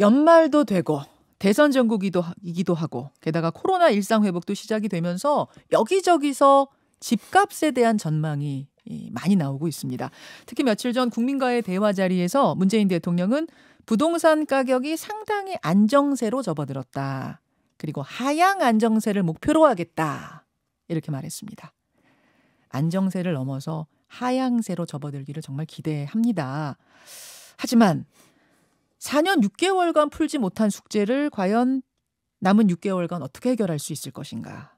연말도 되고 대선 전국이기도 하고 게다가 코로나 일상 회복도 시작이 되면서 여기저기서 집값에 대한 전망이 많이 나오고 있습니다. 특히 며칠 전 국민과의 대화 자리에서 문재인 대통령은 부동산 가격이 상당히 안정세로 접어들었다. 그리고 하향 안정세를 목표로 하겠다. 이렇게 말했습니다. 안정세를 넘어서 하향세로 접어들기를 정말 기대합니다. 하지만 4년 6개월간 풀지 못한 숙제를 과연 남은 6개월간 어떻게 해결할 수 있을 것인가.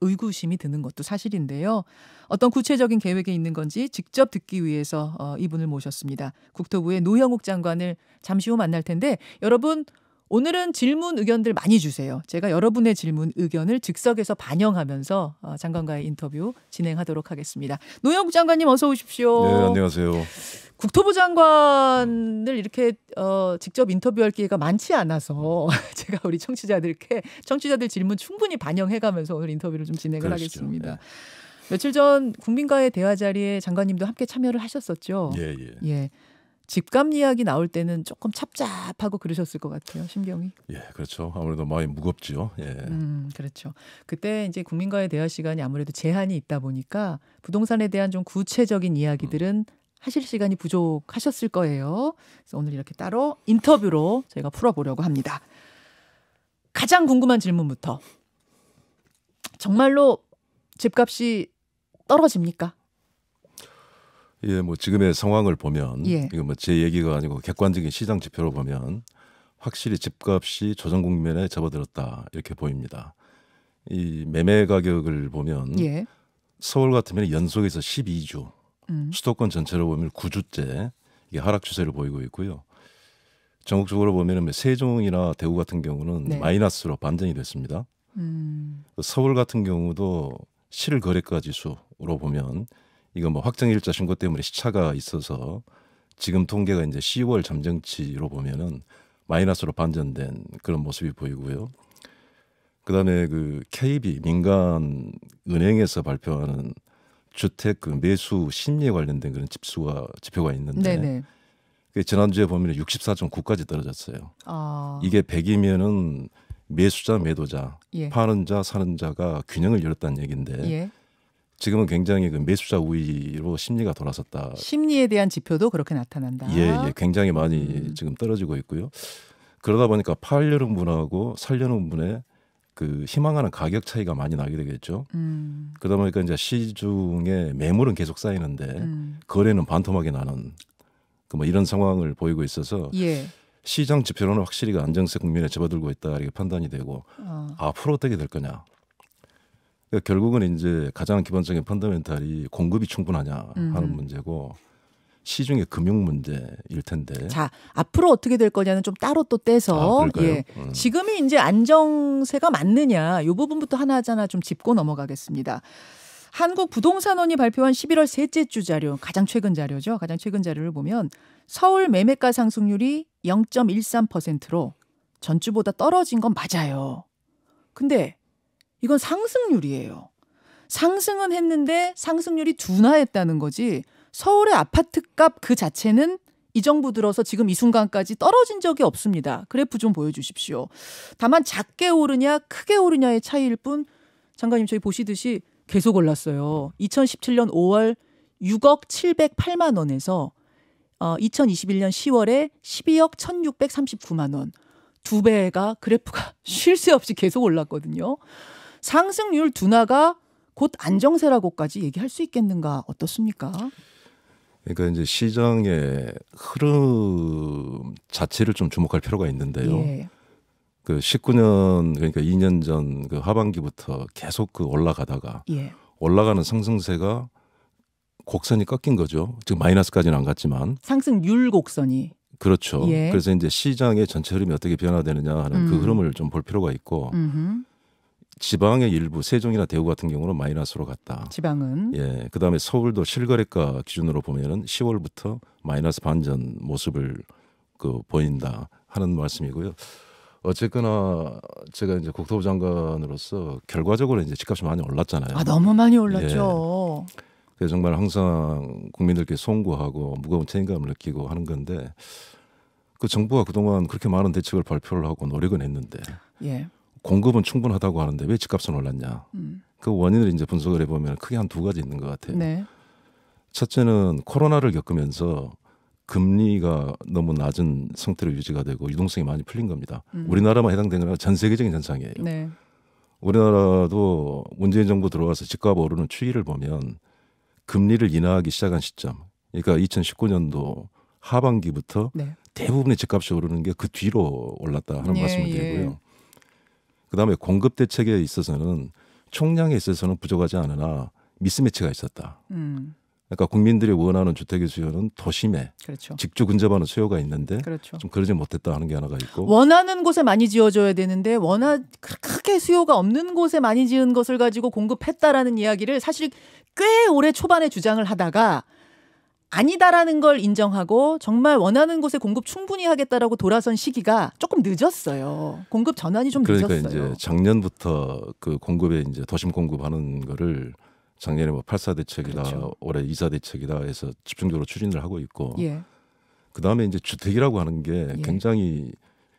의구심이 드는 것도 사실인데요. 어떤 구체적인 계획이 있는 건지 직접 듣기 위해서 어, 이분을 모셨습니다. 국토부의 노영욱 장관을 잠시 후 만날 텐데 여러분 오늘은 질문 의견들 많이 주세요. 제가 여러분의 질문 의견을 즉석에서 반영하면서 어, 장관과의 인터뷰 진행하도록 하겠습니다. 노영욱 장관님 어서 오십시오. 네 안녕하세요. 국토부 장관을 이렇게 어, 직접 인터뷰할 기회가 많지 않아서 제가 우리 청취자들께 청취자들 질문 충분히 반영해가면서 오늘 인터뷰를 좀 진행을 그러시죠. 하겠습니다. 네. 며칠 전 국민과의 대화 자리에 장관님도 함께 참여를 하셨었죠. 예, 예. 예. 집값 이야기 나올 때는 조금 찹찹하고 그러셨을 것 같아요, 심경이. 예, 그렇죠. 아무래도 마음이 무겁죠 예. 음, 그렇죠. 그때 이제 국민과의 대화 시간이 아무래도 제한이 있다 보니까 부동산에 대한 좀 구체적인 이야기들은 음. 하실 시간이 부족하셨을 거예요. 그래서 오늘 이렇게 따로 인터뷰로 저희가 풀어보려고 합니다. 가장 궁금한 질문부터. 정말로 집값이 떨어집니까? 예, 뭐 지금의 상황을 보면 예. 이거 뭐 제 얘기가 아니고 객관적인 시장 지표로 보면 확실히 집값이 조정 국면에 접어들었다 이렇게 보입니다. 이 매매 가격을 보면 예. 서울 같으면 연속에서 12주 음. 수도권 전체로 보면 9주째 이게 하락 추세를 보이고 있고요. 전국적으로 보면 뭐 세종이나 대구 같은 경우는 네. 마이너스로 반전이 됐습니다. 음. 서울 같은 경우도 실거래가 지수로 보면 이건뭐 확정일자 신고 때문에 시차가 있어서 지금 통계가 이제 10월 잠정치로 보면은 마이너스로 반전된 그런 모습이 보이고요. 그다음에 그 KB 민간 은행에서 발표하는 주택 그 매수 심리에 관련된 그런 집수가 지표가 있는데 그 지난주에 보면 64.9까지 떨어졌어요. 아. 이게 100이면은 매수자, 매도자, 예. 파는 자, 사는 자가 균형을 잃었다는 얘기인데 예. 지금은 굉장히 그 매수자 우위로 심리가 돌아섰다. 심리에 대한 지표도 그렇게 나타난다. 예, 예. 굉장히 많이 음. 지금 떨어지고 있고요. 그러다 보니까 팔려는 분하고 살려는 분의 그 희망하는 가격 차이가 많이 나게 되겠죠. 음. 그러다 보니까 이제 시중에 매물은 계속 쌓이는데 음. 거래는 반토막이 나는 그 뭐 이런 상황을 보이고 있어서 예. 시장 지표로는 확실히 그 안정세 국민에 접어들고 있다 이렇게 판단이 되고 어. 앞으로 어떻게 될 거냐. 그러니까 결국은 이제 가장 기본적인 펀더멘탈이 공급이 충분하냐 하는 음. 문제고 시중의 금융 문제일 텐데. 자 앞으로 어떻게 될 거냐는 좀 따로 또 떼서 아, 예. 음. 지금이 이제 안정세가 맞느냐 요 부분부터 하나하나 좀 짚고 넘어가겠습니다. 한국 부동산원이 발표한 11월 셋째 주 자료, 가장 최근 자료죠. 가장 최근 자료를 보면 서울 매매가 상승률이 0.13%로 전주보다 떨어진 건 맞아요. 근데 이건 상승률이에요. 상승은 했는데 상승률이 둔화했다는 거지 서울의 아파트값 그 자체는 이 정부 들어서 지금 이 순간까지 떨어진 적이 없습니다. 그래프 좀 보여주십시오. 다만 작게 오르냐 크게 오르냐의 차이일 뿐 장관님 저희 보시듯이 계속 올랐어요. 2017년 5월 6억 708만 원에서 어, 2021년 10월에 12억 1,639만 원. 두 배가 그래프가 쉴 새 없이 계속 올랐거든요. 상승률 둔화가 곧 안정세라고까지 얘기할 수 있겠는가 어떻습니까? 그러니까 이제 시장의 흐름 자체를 좀 주목할 필요가 있는데요. 예. 그 19년 그러니까 2년 전 그 하반기부터 계속 그 올라가다가 예. 올라가는 상승세가 곡선이 꺾인 거죠. 지금 마이너스까지는 안 갔지만 상승률 곡선이 그렇죠. 예. 그래서 이제 시장의 전체 흐름이 어떻게 변화되느냐 하는 그 음. 그 흐름을 좀 볼 필요가 있고 음흠. 지방의 일부 세종이나 대구 같은 경우는 마이너스로 갔다. 지방은 예, 그다음에 서울도 실거래가 기준으로 보면은 10월부터 마이너스 반전 모습을 그 보인다 하는 말씀이고요. 어쨌거나 제가 이제 국토부 장관으로서 결과적으로 이제 집값이 많이 올랐잖아요. 아 너무 많이 예. 올랐죠. 예. 그래서 정말 항상 국민들께 송구하고 무거운 책임감을 느끼고 하는 건데 그 정부가 그동안 그렇게 많은 대책을 발표를 하고 노력은 했는데 예. 공급은 충분하다고 하는데 왜 집값은 올랐냐. 음. 그 원인을 이제 분석을 해보면 크게 한 두 가지 있는 것 같아요. 네. 첫째는 코로나를 겪으면서 금리가 너무 낮은 상태로 유지가 되고 유동성이 많이 풀린 겁니다. 음. 우리나라만 해당되는 건 전 세계적인 현상이에요. 네. 우리나라도 문재인 정부 들어와서 집값 오르는 추이를 보면 금리를 인하하기 시작한 시점, 그러니까 2019년도 하반기부터 네. 대부분의 집값이 오르는 게 그 뒤로 올랐다 하는 예, 말씀을 드리고요. 예. 그다음에 공급 대책에 있어서는 총량에 있어서는 부족하지 않으나 미스매치가 있었다. 음. 그러니까 국민들이 원하는 주택의 수요는 도심에 그렇죠. 직주 근접하는 수요가 있는데 그렇죠. 좀 그러지 못했다 하는 게 하나가 있고 원하는 곳에 많이 지어줘야 되는데 원낙 크게 수요가 없는 곳에 많이 지은 것을 가지고 공급했다라는 이야기를 사실 꽤 오래 초반에 주장을 하다가 아니다라는 걸 인정하고 정말 원하는 곳에 공급 충분히 하겠다라고 돌아선 시기가 조금 늦었어요. 공급 전환이 좀 그러니까 늦었어요. 그러니까 이제 작년부터 그 공급에 이제 도심 공급하는 거를 작년에 뭐 8사 대책이다 그렇죠. 올해 2사 대책이다 해서 집중적으로 추진을 하고 있고 예. 그다음에 이제 주택이라고 하는 게 예. 굉장히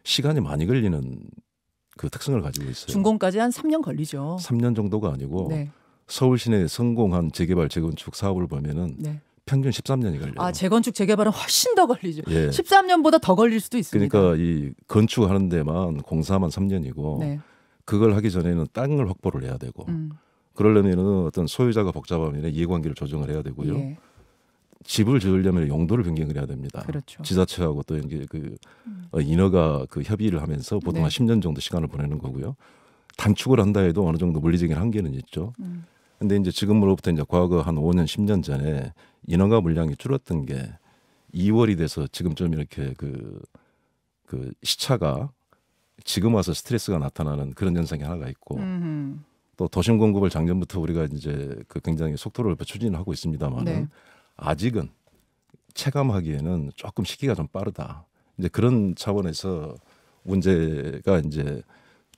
시간이 많이 걸리는 그 특성을 가지고 있어요. 준공까지 한 3년 걸리죠. 3년 정도가 아니고 네. 서울 시내 에 성공한 재개발 재건축 사업을 보면은 네. 평균 13년이 걸려요. 아 재건축 재개발은 훨씬 더 걸리죠. 예. 13년보다 더 걸릴 수도 있습니다. 그러니까 이 건축하는 데만 공사만 3년이고 네. 그걸 하기 전에는 땅을 확보를 해야 되고 음. 그러려면은 어떤 소유자가 복잡하면 이해관계를 조정을 해야 되고요. 예. 집을 지으려면 용도를 변경을 해야 됩니다. 그렇죠. 지자체하고 또 이게 그 음. 어, 인허가 그 협의를 하면서 보통 네. 한 10년 정도 시간을 보내는 거고요. 단축을 한다 해도 어느 정도 물리적인 한계는 있죠. 음. 근데 이제 지금으로부터 이제 과거 한 5년 10년 전에 인원과 물량이 줄었던 게 2월이 돼서 지금 좀 이렇게 그, 그 시차가 지금 와서 스트레스가 나타나는 그런 현상이 하나가 있고 음흠. 또 도심 공급을 작년부터 우리가 이제 그 굉장히 속도를 추진하고 있습니다만은 네. 아직은 체감하기에는 조금 시기가 좀 빠르다. 이제 그런 차원에서 문제가 이제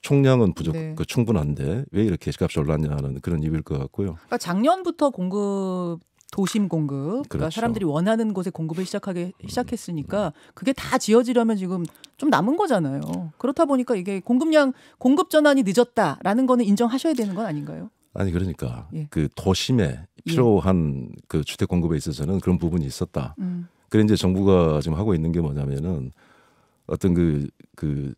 총량은 부족 네. 그 충분한데 왜 이렇게 값이 올랐냐는 그런 이일것 같고요. 그러니까 작년부터 공급 도심 공급, 그러니까 그렇죠. 그러니까 사람들이 원하는 곳에 공급을 시작하게 음, 시작했으니까 네. 그게 다 지어지려면 지금 좀 남은 거잖아요. 그렇다 보니까 이게 공급량 공급 전환이 늦었다라는 거는 인정하셔야 되는 건 아닌가요? 아니 그러니까 예. 그 도심에 예. 필요한 예. 그 주택 공급에 있어서는 그런 부분이 있었다. 음. 그래 이 정부가 지금 하고 있는 게 뭐냐면은 어떤 그그 그, 그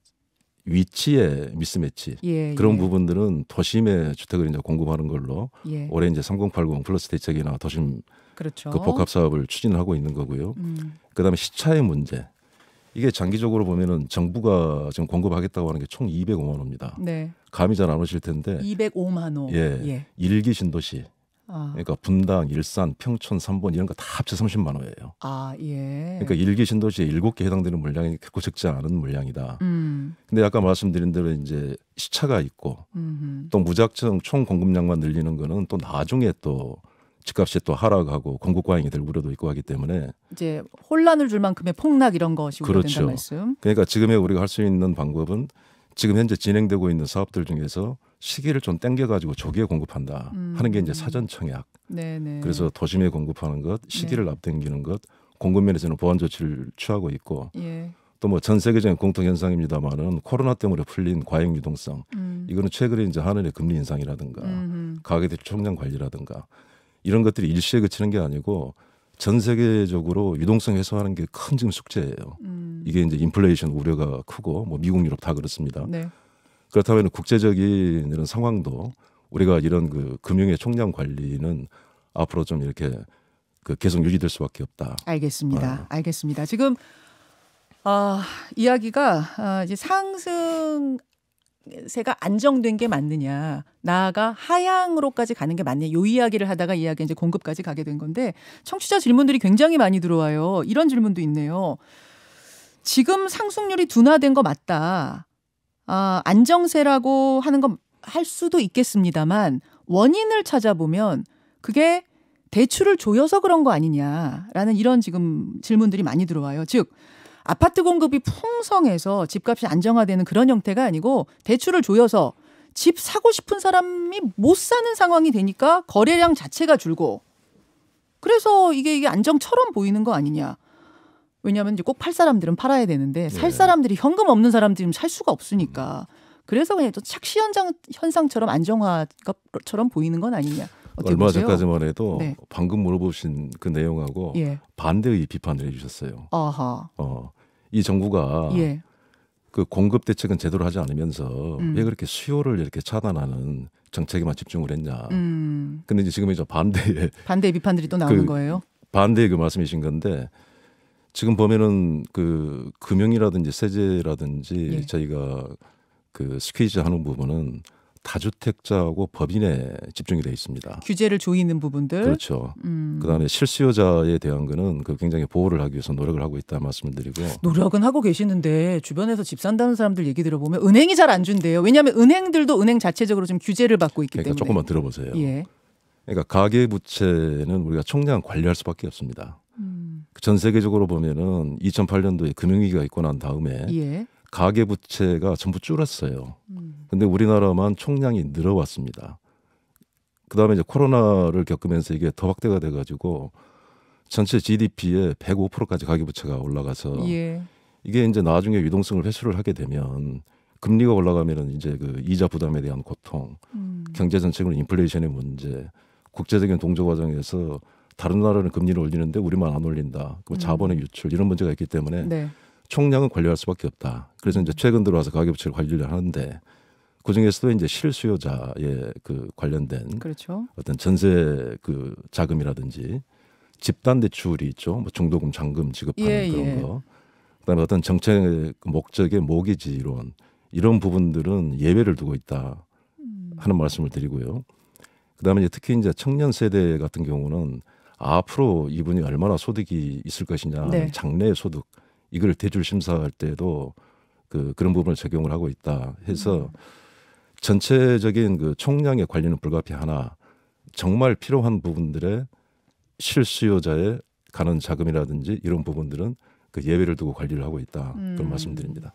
위치의 미스매치 예, 예. 그런 예. 부분들은 도심에 주택을 이제 공급하는 걸로 예. 올해 이제 3080 플러스 대책이나 도심 그렇죠. 그 복합 사업을 추진하고 있는 거고요. 음. 그다음에 시차의 문제 이게 장기적으로 보면은 정부가 지금 공급하겠다고 하는 게 총 205만 호입니다. 네. 감이 잘 안 오실 텐데 205만 호. 예. 예. 일기 신도시 아. 그러니까 분당, 일산, 평촌, 삼본 이런 거 다 합쳐 30만 호예요. 아, 예. 그러니까 일기 신도시에 일곱 개 해당되는 물량이 결코 적지 않은 물량이다. 음. 근데 아까 말씀드린 대로 이제 시차가 있고 음흠. 또 무작정 총 공급량만 늘리는 거는 또 나중에 또 집값이 또 하락하고 공급 과잉이 될 우려도 있고 하기 때문에 이제 혼란을 줄 만큼의 폭락 이런 것이 그렇죠. 말씀. 그러니까 지금에 우리가 할 수 있는 방법은 지금 현재 진행되고 있는 사업들 중에서 시기를 좀 땡겨가지고 조기에 공급한다 음. 하는 게 이제 음. 사전 청약. 네네. 그래서 도심에 공급하는 것, 네. 시기를 네. 앞당기는 것, 공급 면에서는 보완 조치를 취하고 있고 예. 또뭐 전 세계적인 공통 현상입니다만은 코로나 때문에 풀린 과잉 유동성 음. 이거는 최근에 이제 하늘의 금리 인상이라든가 가계대출 총량 관리라든가 이런 것들이 일시에 그치는 게 아니고 전 세계적으로 유동성 해소하는 게큰 지금 숙제예요. 음. 이게 이제 인플레이션 우려가 크고 뭐 미국 유럽 다 그렇습니다. 네. 그렇다면 국제적인 이런 상황도 우리가 이런 그 금융의 총량 관리는 앞으로 좀 이렇게 그 계속 유지될 수밖에 없다. 알겠습니다. 어. 알겠습니다. 지금 아 이야기가 어, 이제 상승 세가 안정된 게 맞느냐, 나아가 하향으로까지 가는 게 맞냐, 요 이야기를 하다가 이야기 이제 공급까지 가게 된 건데 청취자 질문들이 굉장히 많이 들어와요. 이런 질문도 있네요. 지금 상승률이 둔화된 거 맞다. 아, 안정세라고 하는 건 할 수도 있겠습니다만 원인을 찾아보면 그게 대출을 조여서 그런 거 아니냐라는 이런 지금 질문들이 많이 들어와요. 즉 아파트 공급이 풍성해서 집값이 안정화되는 그런 형태가 아니고 대출을 조여서 집 사고 싶은 사람이 못 사는 상황이 되니까 거래량 자체가 줄고 그래서 이게 이게 안정처럼 보이는 거 아니냐. 왜냐하면 이제 꼭팔 사람들은 팔아야 되는데 네. 살 사람들이 현금 없는 사람들이살 수가 없으니까 그래서 그냥 또 착시 현장 현상처럼 안정화처럼 보이는 건 아니냐. 얼마 보세요? 전까지만 해도 네. 방금 물어보신 그 내용하고 예. 반대의 비판을 해주셨어요. 아하. 어, 이 정부가 예. 그 공급 대책은 제대로 하지 않으면서 음. 왜 그렇게 수요를 이렇게 차단하는 정책에만 집중을 했냐. 음. 근데 이제 지금 이제 반대의 반대 비판들이 또 나오는 그 거예요. 반대의 그 말씀이신 건데 지금 보면은 그 금융이라든지 세제라든지 예. 저희가 그 스퀴즈 하는 부분은 다주택자하고 법인에 집중이 돼 있습니다. 규제를 조이는 부분들. 그렇죠. 음. 그다음에 실수요자에 대한 거는 그 굉장히 보호를 하기 위해서 노력을 하고 있다 말씀을 드리고. 노력은 하고 계시는데 주변에서 집 산다는 사람들 얘기 들어보면 은행이 잘 안 준대요. 왜냐하면 은행들도 은행 자체적으로 좀 규제를 받고 있기 그러니까 때문에. 조금만 들어보세요. 예. 그러니까 가계 부채는 우리가 총량 관리할 수밖에 없습니다. 전 세계적으로 보면은 2008년도에 금융위기가 있고 난 다음에 예. 가계 부채가 전부 줄었어요. 음. 근데 우리나라만 총량이 늘어왔습니다. 그다음에 이제 코로나를 겪으면서 이게 더 확대가 돼 가지고 전체 GDP의 105%까지 가계 부채가 올라가서 예. 이게 이제 나중에 유동성을 회수를 하게 되면 금리가 올라가면은 이제 그 이자 부담에 대한 고통, 음. 경제 전체적로 인플레이션의 문제, 국제적인 동조 과정에서 다른 나라는 금리를 올리는데 우리만 안 올린다. 그 자본의 음. 유출 이런 문제가 있기 때문에 네. 총량은 관리할 수밖에 없다. 그래서 이제 음. 최근 들어와서 가계부채를 관리를 하는데 그 중에서도 이제 실수요자에 그 관련된 그렇죠. 어떤 전세 그 자금이라든지 집단 대출이 있죠. 뭐 중도금 잔금 지급하는 예, 그런 예. 거. 그다음에 어떤 정책 목적의 모기지 이론 이런 부분들은 예외를 두고 있다 음. 하는 말씀을 드리고요. 그다음에 이제 특히 이제 청년 세대 같은 경우는 앞으로 이분이 얼마나 소득이 있을 것이냐 네. 장래 소득 이걸 대출 심사할 때도 그 그런 부분을 적용을 하고 있다 해서 음. 전체적인 그 총량의 관리는 불가피 하나 정말 필요한 부분들의 실수요자에 가는 자금이라든지 이런 부분들은 그 예외를 두고 관리를 하고 있다 그런 음. 말씀드립니다.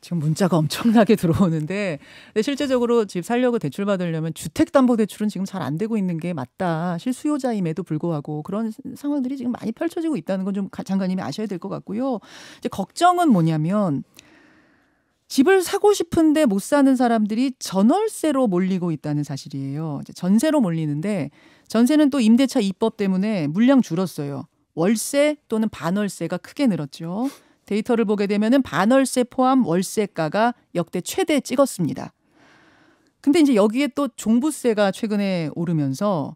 지금 문자가 엄청나게 들어오는데 근데 실제적으로 집 살려고 대출 받으려면 주택담보대출은 지금 잘 안 되고 있는 게 맞다. 실수요자임에도 불구하고 그런 상황들이 지금 많이 펼쳐지고 있다는 건 좀 장관님이 아셔야 될 것 같고요. 이제 걱정은 뭐냐면 집을 사고 싶은데 못 사는 사람들이 전월세로 몰리고 있다는 사실이에요. 전세로 몰리는데 전세는 또 임대차 입법 때문에 물량 줄었어요. 월세 또는 반월세가 크게 늘었죠. 데이터를 보게 되면은 반월세 포함 월세가가 역대 최대 찍었습니다. 근데 이제 여기에 또 종부세가 최근에 오르면서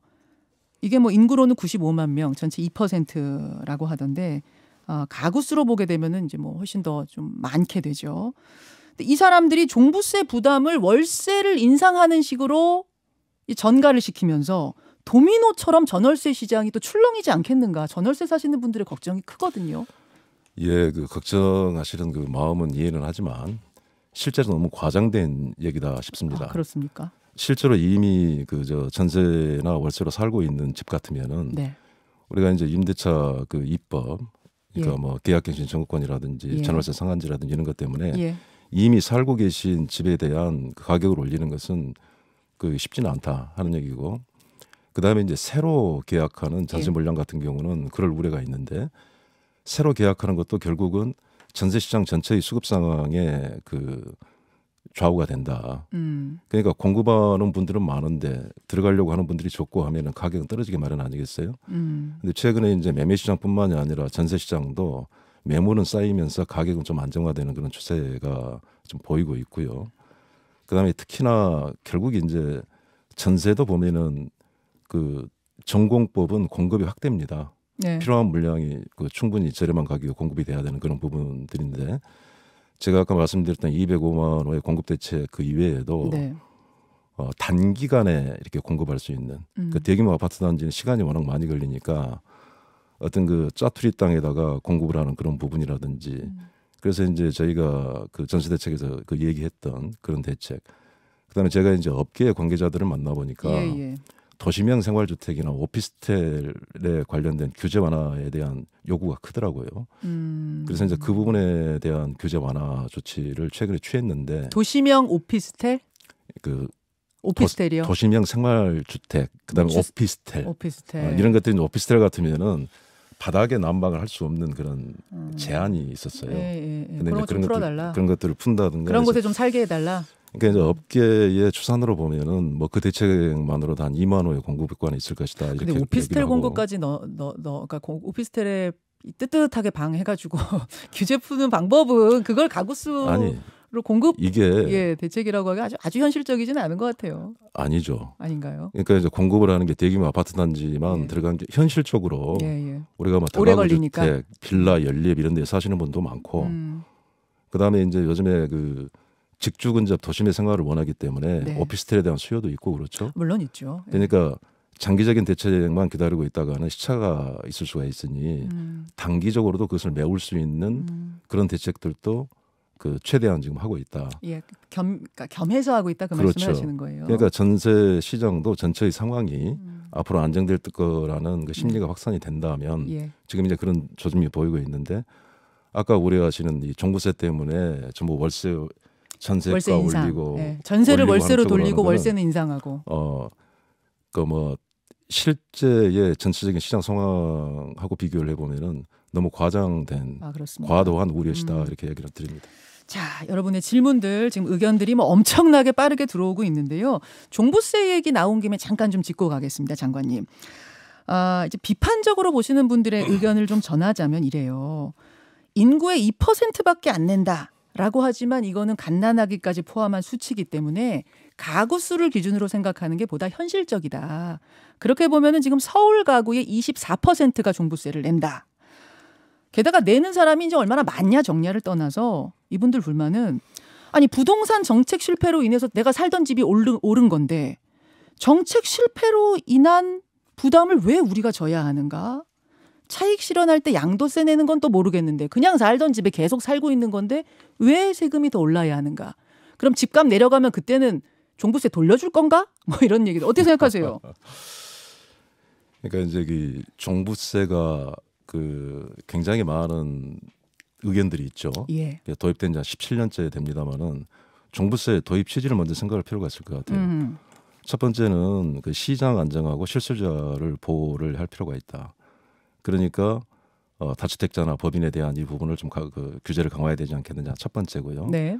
이게 뭐 인구로는 95만 명, 전체 2%라고 하던데 어, 가구 수로 보게 되면은 이제 뭐 훨씬 더 좀 많게 되죠. 근데 이 사람들이 종부세 부담을 월세를 인상하는 식으로 전가를 시키면서 도미노처럼 전월세 시장이 또 출렁이지 않겠는가? 전월세 사시는 분들의 걱정이 크거든요. 예, 그 걱정하시는 그 마음은 이해는 하지만 실제로 너무 과장된 얘기다 싶습니다. 아, 그렇습니까? 실제로 이미 그 저 전세나 월세로 살고 있는 집 같으면은 네. 우리가 이제 임대차 그 입법 그러니까 예. 뭐 계약갱신 청구권이라든지 예. 전월세 상한제라든지 이런 것 때문에 예. 이미 살고 계신 집에 대한 그 가격을 올리는 것은 그 쉽지는 않다 하는 얘기고 그다음에 이제 새로 계약하는 자재 예. 물량 같은 경우는 그럴 우려가 있는데 새로 계약하는 것도 결국은 전세 시장 전체의 수급 상황에 그 좌우가 된다. 음. 그러니까 공급하는 분들은 많은데 들어가려고 하는 분들이 적고 하면은 가격은 떨어지게 마련 아니겠어요? 음. 근데 최근에 이제 매매 시장뿐만이 아니라 전세 시장도 매물은 쌓이면서 가격은 좀 안정화되는 그런 추세가 좀 보이고 있고요. 그다음에 특히나 결국 이제 전세도 보면은 그 전공법은 공급이 확대입니다. 네. 필요한 물량이 그 충분히 저렴한 가격에 공급이 돼야 되는 그런 부분들인데 제가 아까 말씀드렸던 205만 원의 공급 대책 그 이외에도 네. 어, 단기간에 이렇게 공급할 수 있는 음. 그 대규모 아파트 단지는 시간이 워낙 많이 걸리니까 어떤 그 짜투리 땅에다가 공급을 하는 그런 부분이라든지 음. 그래서 이제 저희가 그 전세 대책에서 그 얘기했던 그런 대책 그다음에 제가 이제 업계 관계자들을 만나 보니까 예, 예. 도시명 생활주택이나 오피스텔에 관련된 규제 완화에 대한 요구가 크더라고요. 음. 그래서 이제 그 부분에 대한 규제 완화 조치를 최근에 취했는데 도시명 오피스텔 그 오피스텔이요? 도, 시명 생활주택 그다음에 주, 오피스텔, 오피스텔. 어, 이런 것들이 오피스텔 같으면은 바닥에 난방을 할 수 없는 그런 음. 제한이 있었어요. 예, 예, 예. 근데 그런, 그런, 것들, 그런 것들을 푼다든가 그런 곳에 좀 살게 해달라. 그러니까 이제 업계의 추산으로 보면은 뭐 그 대책만으로 단 2만 호의 공급 효과는 있을 것이다. 이렇게 근데 오피스텔 공급까지 넣, 넣, 넣, 그러니까 공, 오피스텔에 뜨뜻하게 방해가지고 규제 푸는 방법은 그걸 가구수 아니, 공급 이게 예, 대책이라고 하기 아주 아주 현실적이지는 않은 것 같아요. 아니죠. 아닌가요? 그러니까 이제 공급을 하는 게 대규모 아파트 단지만 예. 들어간 게 현실적으로 예, 예. 우리가 막 뭐 오래 걸리니까 주택, 빌라 음. 연립 이런 데 사시는 분도 많고 음. 그다음에 이제 요즘에 그 직주 근접 도심의 생활을 원하기 때문에 네. 오피스텔에 대한 수요도 있고 그렇죠. 물론 있죠. 예. 그러니까 장기적인 대책만 기다리고 있다가는 시차가 있을 수가 있으니 음. 단기적으로도 그것을 메울 수 있는 음. 그런 대책들도 그 최대한 지금 하고 있다. 예, 겸 그러니까 겸해서 하고 있다 그 그렇죠. 말씀하시는 거예요. 그러니까 전세 시장도 전체의 상황이 음. 앞으로 안정될 거라는 그 심리가 네. 확산이 된다면 예. 지금 이제 그런 조짐이 보이고 있는데 아까 우려하시는 이 종부세 때문에 전부 월세 전세가 월세 인상. 올리고 네. 전세를 올리고 월세로 돌리고 월세는 인상하고 어그 뭐 실제의 전체적인 시장 상황하고 비교를 해보면은 너무 과장된 아, 과도한 우려시다 음. 이렇게 얘기를 드립니다. 자, 여러분의 질문들 지금 의견들이 뭐 엄청나게 빠르게 들어오고 있는데요. 종부세 얘기 나온 김에 잠깐 좀 짚고 가겠습니다, 장관님. 아, 이제 비판적으로 보시는 분들의 의견을 좀 전하자면 이래요. 인구의 2%밖에 안 낸다. 라고 하지만 이거는 갓난아기까지 포함한 수치이기 때문에 가구 수를 기준으로 생각하는 게 보다 현실적이다. 그렇게 보면은 지금 서울 가구의 24%가 종부세를 낸다. 게다가 내는 사람이 이제 얼마나 많냐 정리를 떠나서 이분들 불만은 아니 부동산 정책 실패로 인해서 내가 살던 집이 오른, 오른 건데 정책 실패로 인한 부담을 왜 우리가 져야 하는가? 차익 실현할 때 양도세 내는 건 또 모르겠는데 그냥 살던 집에 계속 살고 있는 건데 왜 세금이 더 올라야 하는가? 그럼 집값 내려가면 그때는 종부세 돌려줄 건가? 뭐 이런 얘기도 어떻게 생각하세요? 그러니까 이제 그 종부세가 그 굉장히 많은 의견들이 있죠. 예. 도입된 지한 17년째 됩니다만은 종부세 도입 취지를 먼저 생각할 필요가 있을 것 같아요. 음. 첫 번째는 그 시장 안정하고 실수자를 보호를 할 필요가 있다. 그러니까 어, 다주택자나 법인에 대한 이 부분을 좀 그, 규제를 강화해야 되지 않겠느냐 첫 번째고요. 네.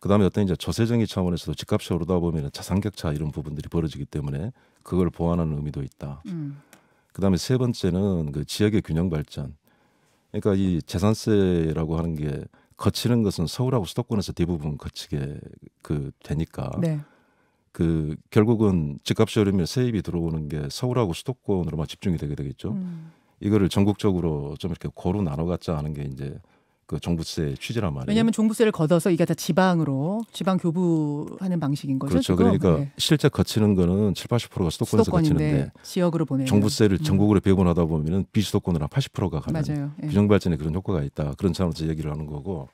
그다음에 어떤 이제 저세 정의 차원에서도 집값이 오르다 보면 자산격차 이런 부분들이 벌어지기 때문에 그걸 보완하는 의미도 있다. 음. 그다음에 세 번째는 그 지역의 균형 발전. 그러니까 이 재산세라고 하는 게 거치는 것은 서울하고 수도권에서 대부분 거치게 그 되니까 네. 그 결국은 집값이 오르면 세입이 들어오는 게 서울하고 수도권으로만 집중이 되게 되겠죠. 음. 이거를 전국적으로 좀 이렇게 고루 나눠갖자 하는 게 이제 그 종부세 취지란 말이에요. 왜냐하면 종부세를 걷어서 이게 다 지방으로 지방 교부하는 방식인 거죠. 그렇죠. 지금? 그러니까 네. 실제 거치는 거는 7, 80%가 수도권에서 거치는데 지역으로 보내 종부세를 음. 전국으로 배분하다 보면 비수도권으로 한 80%가 가는 맞아요. 예. 균형 발전에 그런 효과가 있다. 그런 차원에서 얘기를 하는 거고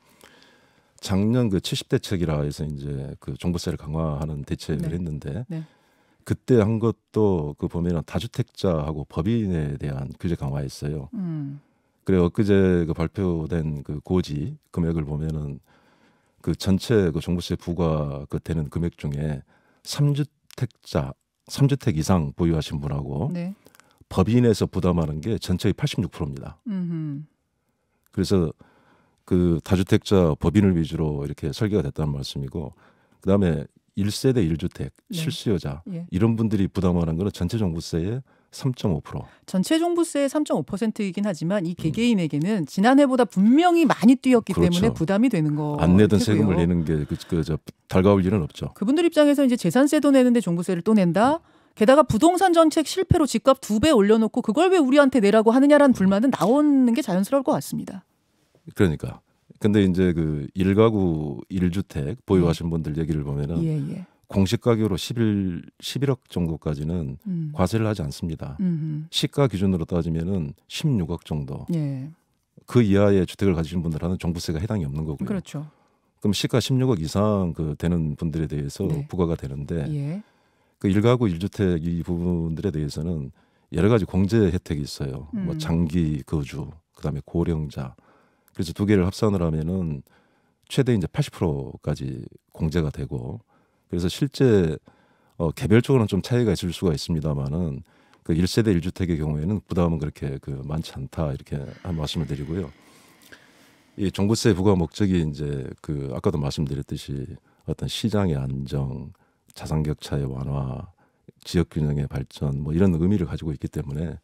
작년 그 70대책이라 해서 이제 그 종부세를 강화하는 대책을 네. 했는데 네. 그때 한 것도 그 보면은 다주택자하고 법인에 대한 규제 강화했어요. 음. 그래 엊그제 그 발표된 그 고지 금액을 보면은 그 전체 그 종부세 부과 그 되는 금액 중에 삼주택자삼주택 이상 보유하신 분하고 네. 법인에서 부담하는 게 전체의 86%입니다. 음흠. 그래서 그 다주택자 법인을 위주로 이렇게 설계가 됐다는 말씀이고 그다음에 1세대 1주택 네. 실수요자 예. 이런 분들이 부담하는 거는 전체 종부세의 3.5%. 전체 종부세의 3.5%이긴 하지만 이 음. 개개인에게는 지난해보다 분명히 많이 뛰었기 그렇죠. 때문에 부담이 되는 거. 안 내던 테고요. 세금을 내는 게 그, 그, 저, 달가울 일은 없죠. 그분들 입장에서 이제 재산세도 내는데 종부세를 또 낸다. 게다가 부동산 정책 실패로 집값 두 배 올려놓고 그걸 왜 우리한테 내라고 하느냐라는 음. 불만은 나오는 게 자연스러울 것 같습니다. 그러니까 근데 이제 그일가구일주택 보유하신 음. 분들 얘기를 보면은 예, 예. 공시 가격으로 11 11억 정도까지는 음. 과세를 하지 않습니다. 음흠. 시가 기준으로 따지면은 16억 정도. 예. 그 이하의 주택을 가지신 분들한테 종부세가 해당이 없는 거고요. 그렇죠. 그럼 시가 16억 이상 그 되는 분들에 대해서 네. 부과가 되는데 예. 그일가구일주택이 부분들에 대해서는 여러 가지 공제 혜택이 있어요. 뭐 음. 뭐 장기 거주, 그다음에 고령자, 그래서 두 개를 합산을 하면은 최대 이제 80%까지 공제가 되고 그래서 실제 어, 개별적으로는 좀 차이가 있을 수가 있습니다만은 그 1세대 1주택의 경우에는 부담은 그렇게 그 많지 않다 이렇게 한 말씀을 드리고요. 이 종부세 부과 목적이 이제 그 아까도 말씀드렸듯이 어떤 시장의 안정, 자산 격차의 완화, 지역 균형의 발전 뭐 이런 의미를 가지고 있기 때문에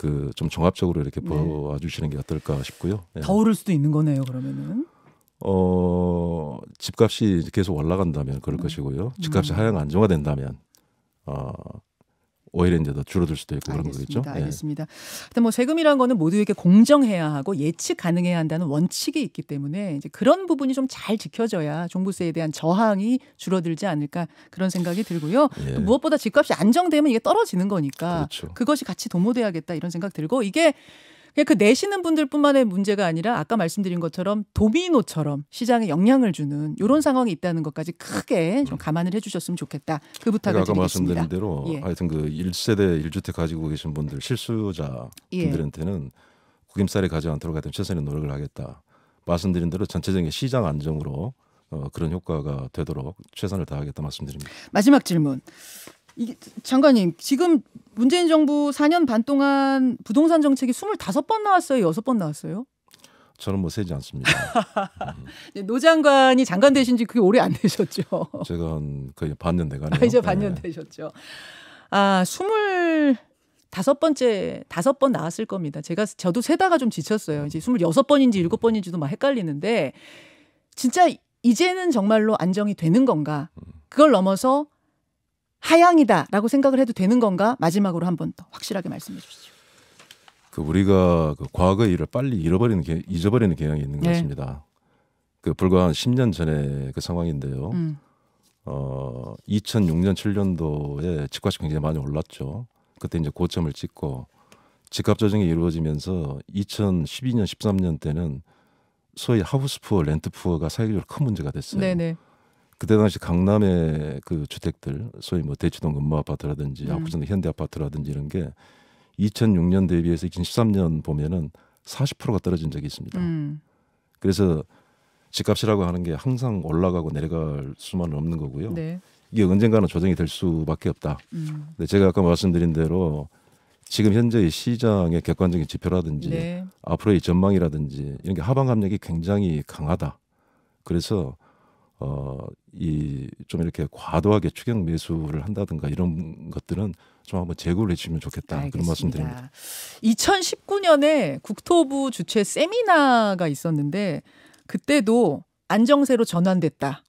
그좀 종합적으로 이렇게 네. 보아 주시는 게 어떨까 싶고요. 예. 더 오를 수도 있는 거네요. 그러면은. 어 집값이 계속 올라간다면 그럴 음. 것이고요. 집값이 음. 하향 안정화된다면 어 오히려 이제 더 줄어들 수도 있고 그런 거겠죠. 예. 알겠습니다. 예. 일단 뭐세금이라는 거는 모두에게 공정해야 하고 예측 가능해야 한다는 원칙이 있기 때문에 이제 그런 부분이 좀 잘 지켜져야 종부세에 대한 저항이 줄어들지 않을까 그런 생각이 들고요. 예. 무엇보다 집값이 안정되면 이게 떨어지는 거니까 그렇죠. 그것이 같이 도모돼야겠다 이런 생각 들고 이게 그 내시는 분들뿐만의 문제가 아니라 아까 말씀드린 것처럼 도미노처럼 시장에 영향을 주는 이런 상황이 있다는 것까지 크게 좀 음. 감안을 해주셨으면 좋겠다. 그 부탁을 드리겠습니다. 말씀드린 대로 예. 하여튼 그 1세대 1주택 가지고 계신 분들 실수자 예. 분들한테는 예. 구김살이 가지 않도록 하여튼 최선의 노력을 하겠다. 말씀드린 대로 전체적인 시장 안정으로 어, 그런 효과가 되도록 최선을 다하겠다 말씀드립니다. 마지막 질문. 이게 장관님 지금 문재인 정부 4년 반 동안 부동산 정책이 25번 나왔어요, 6번 나왔어요? 저는 뭐 세지 않습니다. 음. 노 장관이 장관 되신 지 그게 오래 안 되셨죠? 제가 한 거의 반년 돼가네요. 아, 이제 반년 네. 되셨죠. 아, 20 다섯 번째 다섯 번 나왔을 겁니다. 제가 저도 세다가 좀 지쳤어요. 이제 26번인지 7번인지도 막 헷갈리는데 진짜 이제는 정말로 안정이 되는 건가? 음. 그걸 넘어서 하향이다라고 생각을 해도 되는 건가? 마지막으로 한 번 더 확실하게 말씀해 주시죠. 그 우리가 그 과거의 일을 빨리 잃어버리는 게, 잊어버리는 경향이 있는 것 네. 같습니다. 그 불과 한 10년 전에 그 상황인데요. 음. 어 2006년 7년도에 집값이 굉장히 많이 올랐죠. 그때 이제 고점을 찍고 집값 조정이 이루어지면서 2012년 13년 때는 소위 하우스푸어, 렌트푸어가 사회적으로 큰 문제가 됐어요. 네네. 그때 당시 강남의 그 주택들 소위 뭐 대치동 근무 아파트라든지 음. 압구정 현대 아파트라든지 이런 게 2006년 대비해서 2013년 보면은 40%가 떨어진 적이 있습니다. 음. 그래서 집값이라고 하는 게 항상 올라가고 내려갈 수만은 없는 거고요. 네. 이게 언젠가는 조정이 될 수밖에 없다. 음. 근데 제가 아까 말씀드린 대로 지금 현재 의 시장의 객관적인 지표라든지 네. 앞으로의 전망이라든지 이런 게 하방 압력이 굉장히 강하다. 그래서 어이좀 이렇게 과도하게 추경 매수를 한다든가 이런 것들은 좀 한번 제고를 해주시면 좋겠다 알겠습니다. 그런 말씀드립니다. 2019년에 국토부 주최 세미나가 있었는데 그때도 안정세로 전환됐다.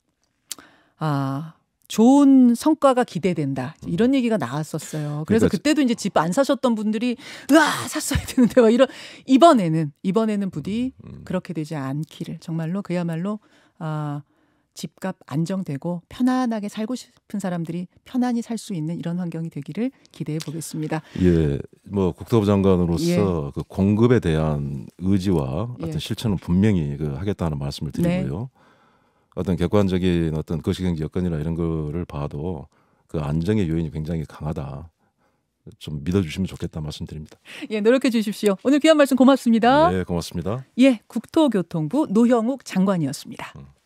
아 좋은 성과가 기대된다 음. 이런 얘기가 나왔었어요. 그래서 그러니까 그때도 이제 집 안 사셨던 분들이 으아 샀어야 되는데 막 이런 이번에는 이번에는 부디 음, 음. 그렇게 되지 않기를 정말로 그야말로 아 집값 안정되고 편안하게 살고 싶은 사람들이 편안히 살 수 있는 이런 환경이 되기를 기대해 보겠습니다. 예, 뭐 국토부 장관으로서 예. 그 공급에 대한 의지와 예. 어떤 예. 실천은 분명히 그 하겠다는 말씀을 네. 드리고요. 네. 어떤 객관적인 어떤 거시경제 여건이나 이런 거를 봐도 그 안정의 요인이 굉장히 강하다. 좀 믿어주시면 좋겠다 말씀드립니다. 예, 노력해 주십시오. 오늘 귀한 말씀 고맙습니다. 예, 고맙습니다. 예, 국토교통부 노형욱 장관이었습니다. 음.